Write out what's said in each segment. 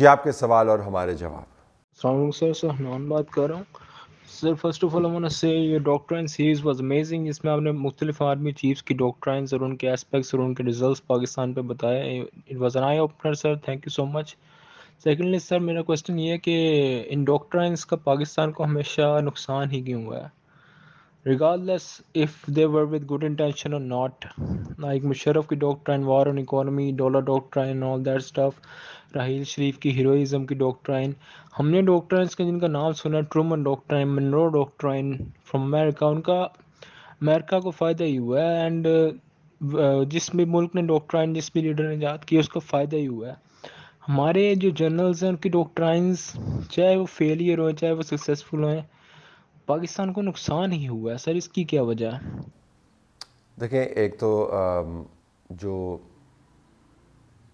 जी आपके सवाल और हमारे जवाब सर सर हनवान बात कर रहा हूँ सर फर्स्ट ऑफ ऑल हम से ये डॉक्ट्राइन सीरीज़ वाज अमेजिंग इसमें आपने मुख्तलिफ आर्मी चीफ्स की डॉक्ट्राइंस और उनके एस्पेक्ट्स और उनके रिजल्ट्स पाकिस्तान पे बताए it was an eye opener sir thank you so much secondly sir मेरा क्वेश्चन ये है कि इन डॉक्ट्राइंस का पाकिस्तान को हमेशा नुकसान ही क्यों हुआ है regardless if they were with good intention or not like musharraf ki doctrine war on economy dollar doctrine and all that stuff राहील शरीफ की हीरोइज़म की डॉक्ट्राइन हमने डॉक्ट्राइंस के जिनका नाम सुना Truman doctrine Monroe doctrine from America उनका America को फ़ायदा ही हुआ है एंड जिस भी मुल्क ने डॉक्ट्राइन जिस भी लीडर ने याद की उसका फ़ायदा ही हुआ है हमारे जो जर्नल्स हैं उनकी डॉक्ट्राइंस चाहे वो फेलियर हो चाहे वो सक्सेसफुल हों पाकिस्तान को नुकसान ही हुआ है सर इसकी क्या वजह है देखें एक तो जो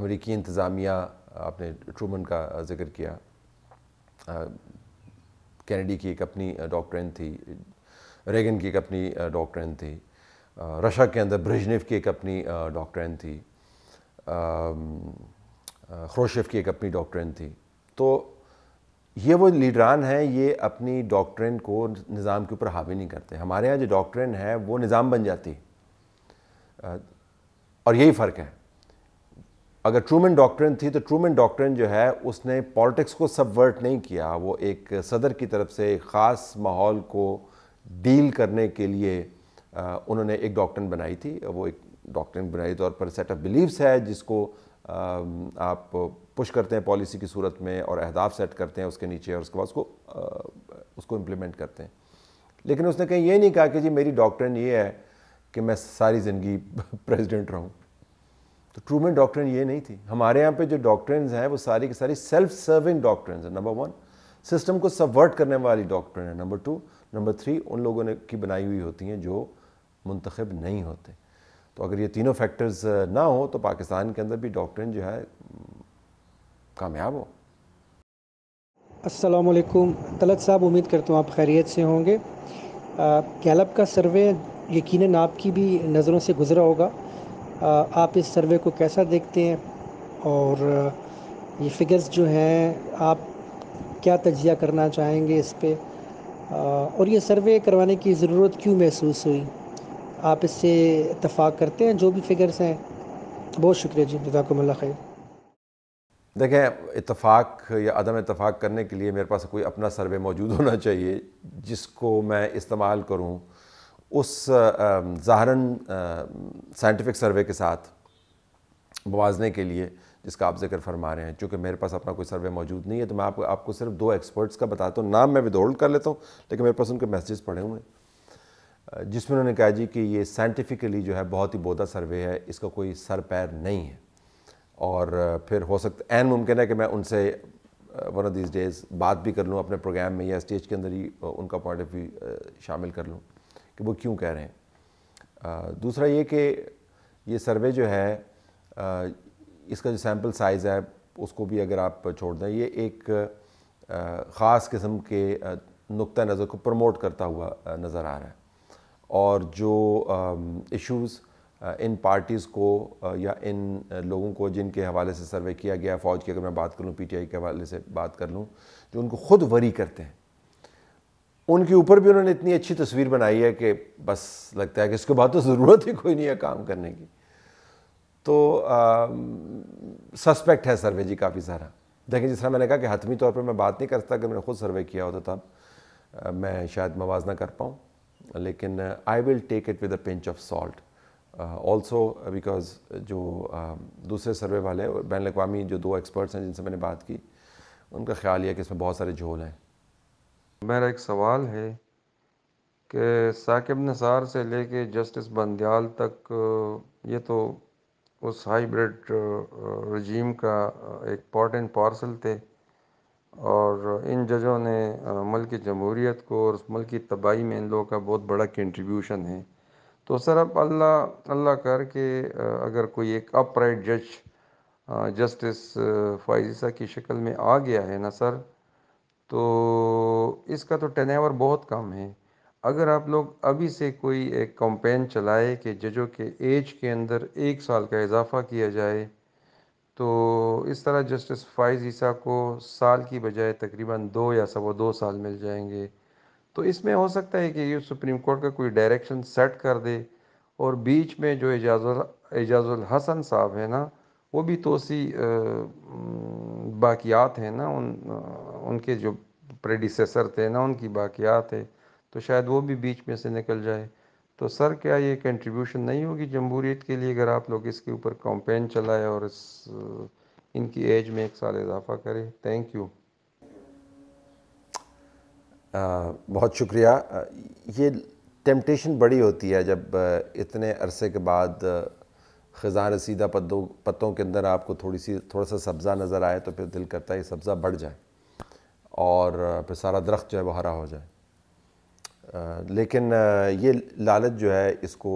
अमेरिकी इंतज़ामिया आपने ट्रूमन का जिक्र किया कैनेडी की एक अपनी डॉक्ट्रेन थी रेगन की एक अपनी डॉक्ट्रेन थी रशा के अंदर ब्रेजनेव की एक अपनी डॉक्ट्रेन थी खरोशेफ की एक अपनी डॉक्ट्रेन थी तो ये वो लीडरान हैं ये अपनी डॉक्ट्रिन को निज़ाम के ऊपर हावी नहीं करते हमारे यहाँ जो डॉक्ट्रिन है वो निज़ाम बन जाती और यही फ़र्क है अगर ट्रूमेन डॉक्ट्रिन थी तो ट्रूमेन डॉक्ट्रिन जो है उसने पॉलिटिक्स को सबवर्ट नहीं किया वो एक सदर की तरफ से ख़ास माहौल को डील करने के लिए उन्होंने एक डॉक्ट्रिन बनाई थी वो एक डॉक्ट्रिन बुनियादी तौर पर सेट ऑफ बिलीव्स है जिसको आप पुश करते हैं पॉलिसी की सूरत में और अहदाफ सेट करते हैं उसके नीचे और उसके बाद उसको उसको इम्प्लीमेंट करते हैं लेकिन उसने कहीं ये नहीं कहा कि जी मेरी डॉक्ट्रिन ये है कि मैं सारी ज़िंदगी प्रेसिडेंट रहूं तो में डॉक्ट्रिन ये नहीं थी हमारे यहाँ पे जो डॉक्ट्रिन हैं वो सारी की सारी सेल्फ सर्विंग डॉक्ट्रिन है नंबर वन सिस्टम को सबवर्ट करने वाली डॉक्ट्रिन है नंबर टू नंबर थ्री उन लोगों ने की बनाई हुई होती हैं जो मुंतखब नहीं होते तो अगर ये तीनों फैक्टर्स uh, ना हो तो पाकिस्तान के अंदर भी डॉक्ट्रिन जो है कामयाब हो असलकुम तलत साहब उम्मीद करता हूँ आप खैरियत से होंगे uh, कैलब का सर्वे यकीन आपकी भी नज़रों से गुज़रा होगा आ, uh, आप इस सर्वे को कैसा देखते हैं और ये फिगर्स जो हैं आप क्या तजिया करना चाहेंगे इस पर और ये सर्वे करवाने की ज़रूरत क्यों महसूस हुई आप इससे इतफाक़ करते हैं जो भी फिगर्स हैं बहुत शुक्रिया जी जजाकमल्ला खैर देखें इतफाक़ या अदम इतफाक़ करने के लिए मेरे पास कोई अपना सर्वे मौजूद होना चाहिए जिसको मैं इस्तेमाल करूँ उस जहरन साइंटिफिक सर्वे के साथ मुजने के लिए जिसका आप जिक्र फरमा रहे हैं चूँकि मेरे पास अपना कोई सर्वे मौजूद नहीं है तो मैं आपको आपको सिर्फ दो एक्सपर्ट्स का बताता हूँ नाम मैं विदोल्ड कर लेता हूँ लेकिन मेरे पास उनके मैसेज पड़े हुए हैं जिसमें उन्होंने कहा जी कि ये साइंटिफिकली जो है बहुत ही बोधा सर्वे है इसका कोई सर पैर नहीं है और फिर हो सकता एन मुमकिन है कि मैं उनसे वन ऑफ दिस डेज़ बात भी कर लूँ अपने प्रोग्राम में या स्टेज के अंदर ही उनका पॉइंट ऑफ व्यू शामिल कर लूँ कि वो क्यों कह रहे हैं दूसरा ये कि ये सर्वे जो है इसका जो सैम्पल साइज़ है उसको भी अगर आप छोड़ दें ये एक ख़ास किस्म के नुक़ नज़र को प्रमोट करता हुआ नज़र आ रहा है और जो इश्यूज़ इन पार्टीज़ को या इन लोगों को जिनके हवाले से सर्वे किया गया फ़ौज की अगर मैं बात करूँ पीटीआई के हवाले से बात कर लूँ जो उनको खुद वरी करते हैं उनके ऊपर भी उन्होंने इतनी अच्छी तस्वीर बनाई है कि बस लगता है कि इसके बाद तो ज़रूरत ही कोई नहीं है काम करने की तो सस्पेक्ट है सर्वे जी काफ़ी सारा देखिए जिस तरह मैंने कहा कि हतमी तौर पर मैं बात नहीं करता कि मैंने खुद सर्वे किया होता तब मैं शायद मवाजना कर पाऊँ लेकिन I will take it with a pinch of salt also because जो uh, दूसरे सर्वे वाले बैन अवी जो दो एक्सपर्ट्स हैं जिनसे मैंने बात की उनका ख्याल यह कि इसमें बहुत सारे झोल हैं मेरा एक सवाल है कि साकिब नसार से लेके जस्टिस बंदयाल तक uh, ये तो उस हाइब्रिड रजीम uh, uh, का एक पार्ट एंड पार्सल थे और इन जजों ने मुल्क जमहूरीत को और मुल्क की तबाही में इन लोगों का बहुत बड़ा कंट्रीब्यूशन है तो सर अब अल्लाह अल्लाह कर के अगर कोई एक अपराइट जज जस्टिस फाइजिसा की शक्ल में आ गया है ना सर तो इसका तो टनवर बहुत कम है अगर आप लोग अभी से कोई एक कंपेन चलाए कि जजों के एज के अंदर एक साल का इजाफा किया जाए तो इस तरह जस्टिस फ़ाइज़ ईसा को साल की बजाय तकरीबन दो या सवा दो साल मिल जाएंगे तो इसमें हो सकता है कि ये सुप्रीम कोर्ट का कोई डायरेक्शन सेट कर दे और बीच में जो एजाज एजाजुल हसन साहब हैं ना वो भी तोसी बाकियात हैं ना उन उनके जो प्रेडिसेसर थे ना उनकी बाकियात है तो शायद वो भी बीच में से निकल जाए तो सर क्या ये कंट्रीब्यूशन नहीं होगी जमहूरीत के लिए अगर आप लोग इसके ऊपर कॉम्पेन चलाएं और इस इनकी एज में एक साल इजाफा करें थैंक यू आ, बहुत शुक्रिया ये टेम्पटेशन बड़ी होती है जब इतने अरसे के बाद ख़ज़ान रसीदा पत्तों पत्तों के अंदर आपको थोड़ी सी थोड़ा सा सब्ज़ा नज़र आए तो फिर दिल करता है ये सब्ज़ा बढ़ जाए और फिर सारा दरख्त जो है वो हरा हो जाए लेकिन ये लालच जो है इसको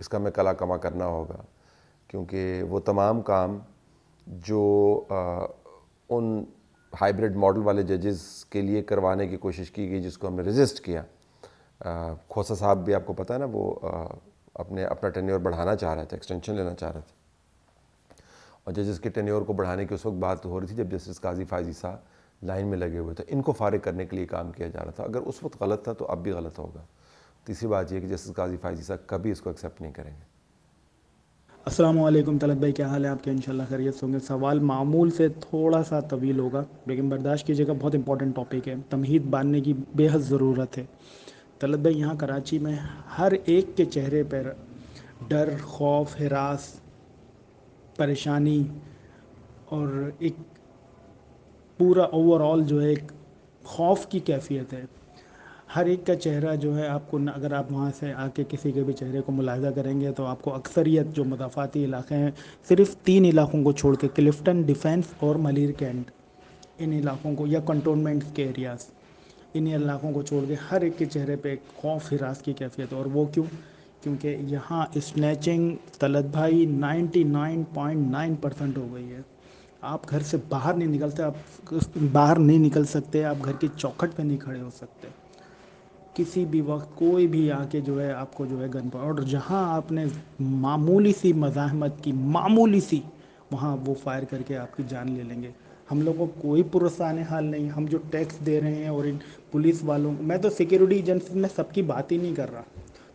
इसका मैं कला कमा करना होगा क्योंकि वो तमाम काम जो उन हाइब्रिड मॉडल वाले जजेस के लिए करवाने की कोशिश की गई जिसको हमने रजिस्ट किया खोसा साहब भी आपको पता है ना वो अपने अपना टेन्योर बढ़ाना चाह रहे थे एक्सटेंशन लेना चाह रहे थे और जजेस के टेन्योर को बढ़ाने की उस वक्त बात हो रही थी जब जस्टिस काजी फ़ाजी साहब लाइन में लगे हुए थे इनको फारिग करने के लिए काम किया जा रहा था अगर उस वक्त गलत था तो अब भी गलत होगा तीसरी बात यह कि जस्टिस काजी फायजी साहब कभी इसको एक्सेप्ट नहीं करेंगे असलम तलत भाई क्या हाल है आपके इनशाला खैरियत से होंगे सवाल मामूल से थोड़ा सा तवील होगा लेकिन बर्दाश्त कीजिएगा बहुत इंपॉर्टेंट टॉपिक है तमहीद बांधने की बेहद ज़रूरत है तलत भाई यहाँ कराची में हर एक के चेहरे पर डर खौफ हरास परेशानी और एक पूरा ओवरऑल जो है एक खौफ की कैफियत है हर एक का चेहरा जो है आपको अगर आप वहाँ से आके किसी के भी चेहरे को मुलाज़ा करेंगे तो आपको अक्सरियत जो मदाफ़ाती इलाके हैं सिर्फ तीन इलाकों को छोड़ के क्लिफ्टन डिफेंस और मलिर कैंट इन इलाकों को या कंटोनमेंट के एरियाज़ इन इलाकों को छोड़ के हर एक के चेहरे पे एक खौफ हिरास की कैफियत और वो क्यों क्योंकि यहाँ स्नैचिंग तलत भाई ninety nine point nine percent हो गई है आप घर से बाहर नहीं निकलते आप बाहर नहीं निकल सकते आप घर की चौखट पे नहीं खड़े हो सकते किसी भी वक्त कोई भी आके जो है आपको जो है गन पर और जहाँ आपने मामूली सी मजामत की मामूली सी वहाँ वो फायर करके आपकी जान ले लेंगे हम लोग को कोई पुरस्ने हाल नहीं हम जो टैक्स दे रहे हैं और इन पुलिस वालों मैं तो सिक्योरिटी एजेंसी में सबकी बात ही नहीं कर रहा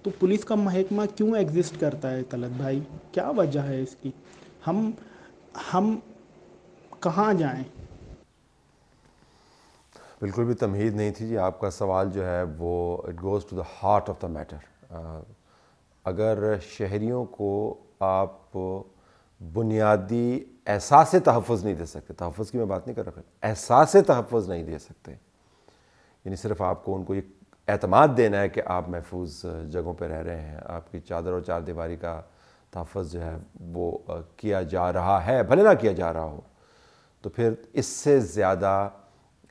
तो पुलिस का महकमा क्यों एग्जिस्ट करता है तलत भाई क्या वजह है इसकी हम हम कहाँ जाएं बिल्कुल भी तमहीद नहीं थी जी आपका सवाल जो है वो it goes to the heart of the matter अगर शहरीों को आप बुनियादी एहसास तहफ़ नहीं दे सकते तहफ़ की मैं बात नहीं कर रहा एहसास तहफ़ नहीं दे सकते यानी सिर्फ आपको उनको ये अतमाद देना है कि आप महफूज जगहों पर रह रहे हैं आपकी चादर और चार दीवारी का तहफ़ जो है वो किया जा रहा है भले ना किया जा रहा हो तो फिर इससे ज़्यादा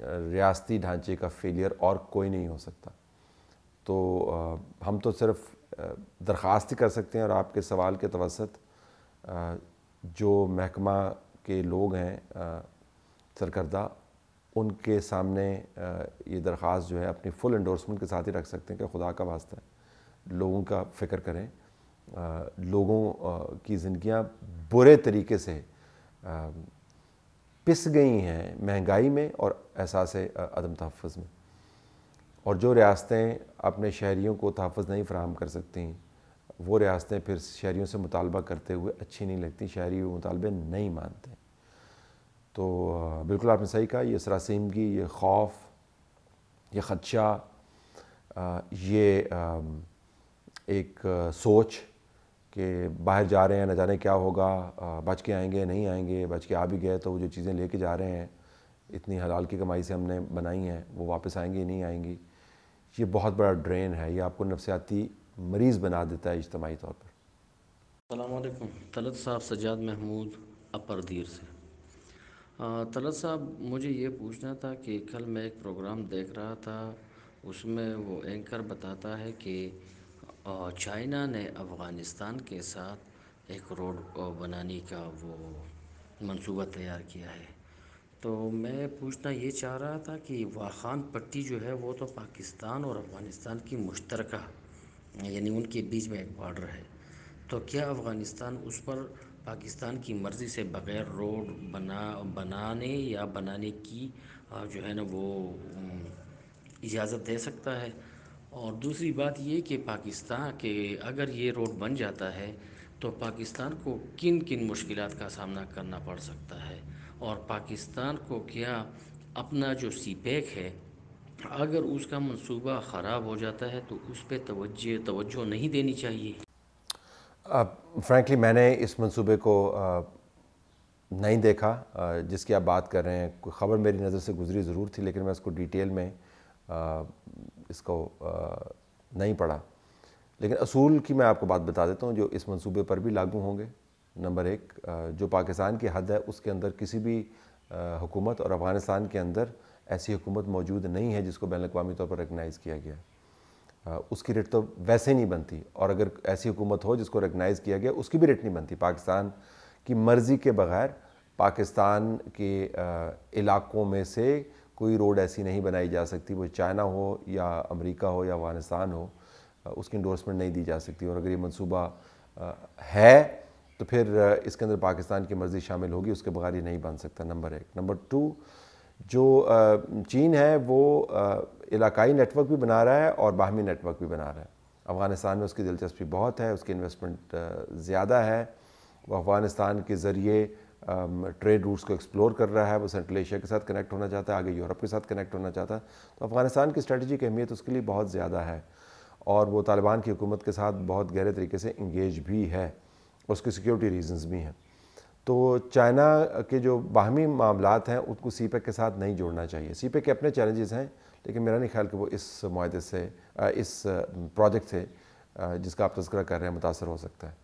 रियासती ढांचे का फेलियर और कोई नहीं हो सकता तो आ, हम तो सिर्फ दरख्वास्त कर सकते हैं और आपके सवाल के तवसत जो महकमा के लोग हैं सरकर्दा उनके सामने ये दरख्वास्त जो है अपनी फुल इंडोर्समेंट के साथ ही रख सकते हैं कि खुदा का वास्ता है लोगों का फ़िक्र करें लोगों की ज़िंदियाँ बुरे तरीके से पिस गई हैं महंगाई में और एहसास अदम तहफ़ में और जो रियासतें अपने शहरीों को तहफ़ नहीं फ्राहम कर सकती वो रियासतें फिर शहरीों से मुतालबा करते हुए अच्छी नहीं लगती शहरी वो मुतालबे नहीं मानते तो बिल्कुल आपने सही कहा ये सरासीमगी ये खौफ ये ख़दशा ये एक सोच कि बाहर जा रहे हैं ना जाने क्या होगा बच के आएंगे नहीं आएंगे बच के आ भी गए तो वो जो चीज़ें लेके जा रहे हैं इतनी हलाल की कमाई से हमने बनाई हैं वो वापस आएंगी नहीं आएंगी ये बहुत बड़ा ड्रेन है ये आपको नफसियाती मरीज़ बना देता है इज्तमाही तौर पर अलैक्म तलत साहब सजाद महमूद अपरदीर से तलत साहब मुझे ये पूछना था कि कल मैं एक प्रोग्राम देख रहा था उसमें वो एंकर बताता है कि और चाइना ने अफ़गानिस्तान के साथ एक रोड बनाने का वो मंसूबा तैयार किया है तो मैं पूछना ये चाह रहा था कि वाख़ान पट्टी जो है वो तो पाकिस्तान और अफ़गानिस्तान की मुश्तरक यानी उनके बीच में एक बॉर्डर है तो क्या अफ़गानिस्तान उस पर पाकिस्तान की मर्ज़ी से बग़ैर रोड बना बनाने या बनाने की जो है ना वो इजाज़त दे सकता है और दूसरी बात ये कि पाकिस्तान के अगर ये रोड बन जाता है तो पाकिस्तान को किन किन मुश्किल का सामना करना पड़ सकता है और पाकिस्तान को क्या अपना जो सी पैक है अगर उसका मनसूबा ख़राब हो जाता है तो उस पर तवज्जो तवज्जो नहीं देनी चाहिए फ्रैंकली मैंने इस मनसूबे को uh, नहीं देखा uh, जिसकी आप बात कर रहे हैं ख़बर मेरी नज़र से गुजरी ज़रूर थी लेकिन मैं उसको डिटेल में इसको नहीं पढ़ा लेकिन असूल की मैं आपको बात बता देता हूँ जो इस मंसूबे पर भी लागू होंगे नंबर एक जो पाकिस्तान की हद है उसके अंदर किसी भी हुकूमत और अफ़गानिस्तान के अंदर ऐसी हुकूमत मौजूद नहीं है जिसको बैन अवी तौर पर रिकगनाइज़ किया गया उसकी रेट तो वैसे नहीं बनती और अगर ऐसी हुकूमत हो जिसको रिकगनाइज़ किया गया उसकी भी रेट नहीं बनती पाकिस्तान की मर्ज़ी के बग़ैर पाकिस्तान के इलाकों में से कोई रोड ऐसी नहीं बनाई जा सकती वो चाइना हो या अमेरिका हो या अफगानिस्तान हो उसकी इंडोर्समेंट नहीं दी जा सकती और अगर ये मनसूबा है तो फिर इसके अंदर पाकिस्तान की मर्ज़ी शामिल होगी उसके बगैर ये नहीं बन सकता नंबर एक नंबर टू जो चीन है वो इलाकाई नेटवर्क भी बना रहा है और बाहमी नेटवर्क भी बना रहा है अफ़गानिस्तान में उसकी दिलचस्पी बहुत है उसकी इन्वेस्टमेंट ज़्यादा है वो अफ़गानिस्तान के ज़रिए ट्रेड um, रूट्स को एक्सप्लोर कर रहा है वो सेंट्रल एशिया के साथ कनेक्ट होना चाहता है आगे यूरोप के साथ कनेक्ट होना चाहता है तो अफ़गानिस्तान की स्ट्रेटजी की अहमियत उसके लिए बहुत ज़्यादा है और वो तालिबान की हुकूमत के साथ बहुत गहरे तरीके से इंगेज भी है उसकी सिक्योरिटी रीजंस भी हैं तो चाइना के जो बाहमी मामला हैं उनको सी e के साथ नहीं जोड़ना चाहिए सी e के अपने चैलेंजेस हैं लेकिन मेरा नहीं ख्याल कि वो इस माहे से इस प्रोजेक्ट uh, से uh, जिसका आप तस्करा कर रहे हैं मुतासर हो सकता है